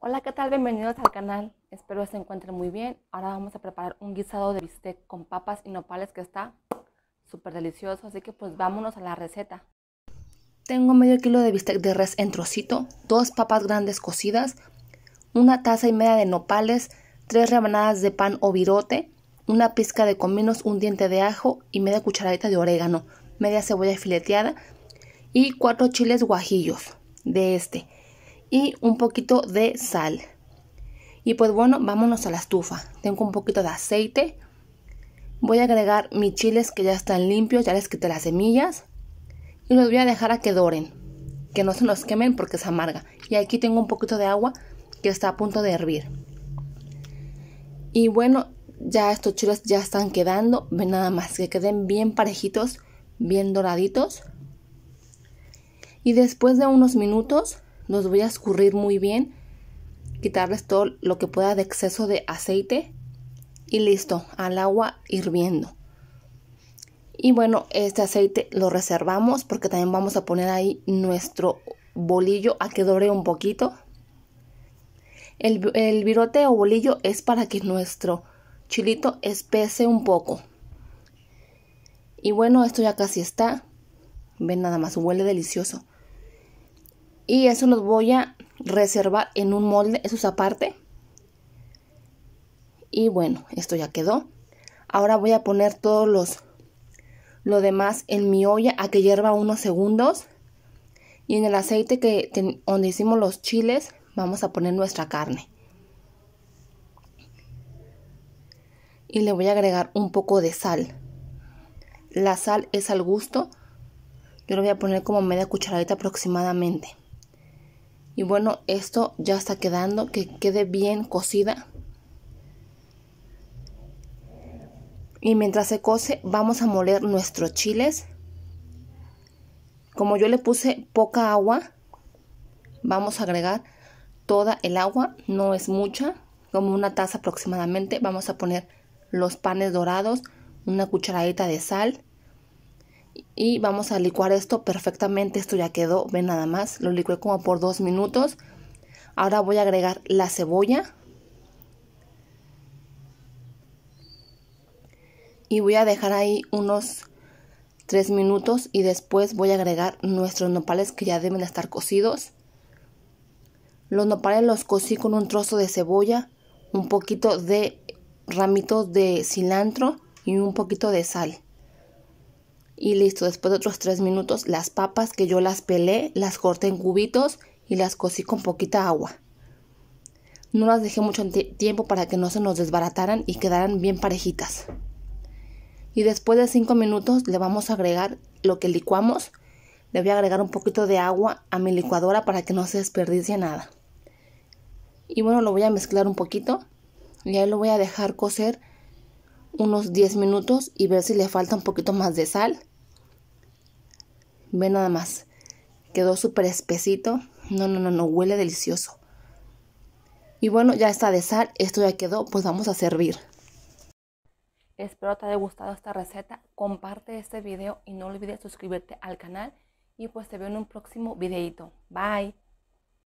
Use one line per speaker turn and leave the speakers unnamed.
Hola, ¿qué tal? Bienvenidos al canal. Espero que se encuentren muy bien. Ahora vamos a preparar un guisado de bistec con papas y nopales que está súper delicioso. Así que pues vámonos a la receta. Tengo medio kilo de bistec de res en trocito, dos papas grandes cocidas, una taza y media de nopales, tres rebanadas de pan o virote, una pizca de cominos, un diente de ajo y media cucharadita de orégano, media cebolla fileteada y cuatro chiles guajillos de este y un poquito de sal. Y pues bueno, vámonos a la estufa. Tengo un poquito de aceite. Voy a agregar mis chiles que ya están limpios, ya les quité las semillas. Y los voy a dejar a que doren, que no se nos quemen porque es amarga. Y aquí tengo un poquito de agua que está a punto de hervir. Y bueno, ya estos chiles ya están quedando. Ven nada más que queden bien parejitos, bien doraditos. Y después de unos minutos nos voy a escurrir muy bien, quitarles todo lo que pueda de exceso de aceite y listo, al agua hirviendo. Y bueno, este aceite lo reservamos porque también vamos a poner ahí nuestro bolillo a que dore un poquito. El, el virote o bolillo es para que nuestro chilito espese un poco. Y bueno, esto ya casi está. Ven, nada más huele delicioso. Y eso los voy a reservar en un molde, eso es aparte. Y bueno, esto ya quedó. Ahora voy a poner todos los lo demás en mi olla a que hierva unos segundos. Y en el aceite que donde hicimos los chiles, vamos a poner nuestra carne. Y le voy a agregar un poco de sal. La sal es al gusto. Yo lo voy a poner como media cucharadita aproximadamente. Y bueno, esto ya está quedando, que quede bien cocida. Y mientras se cose, vamos a moler nuestros chiles. Como yo le puse poca agua, vamos a agregar toda el agua, no es mucha, como una taza aproximadamente. Vamos a poner los panes dorados, una cucharadita de sal, y vamos a licuar esto perfectamente. Esto ya quedó, ven nada más. Lo licué como por dos minutos. Ahora voy a agregar la cebolla. Y voy a dejar ahí unos 3 minutos y después voy a agregar nuestros nopales que ya deben estar cocidos. Los nopales los cocí con un trozo de cebolla, un poquito de ramitos de cilantro y un poquito de sal y listo. Después de otros 3 minutos, las papas que yo las pelé, las corté en cubitos y las cocí con poquita agua. No las dejé mucho tiempo para que no se nos desbarataran y quedaran bien parejitas. Y después de 5 minutos le vamos a agregar lo que licuamos. Le voy a agregar un poquito de agua a mi licuadora para que no se desperdicie nada. Y bueno, lo voy a mezclar un poquito y ahí lo voy a dejar cocer unos 10 minutos y ver si le falta un poquito más de sal. Ve nada más. Quedó súper espesito. No, no, no, no, huele delicioso. Y bueno, ya está de sal, esto ya quedó, pues vamos a servir. Espero te haya gustado esta receta, comparte este video y no olvides suscribirte al canal y pues te veo en un próximo videito. Bye.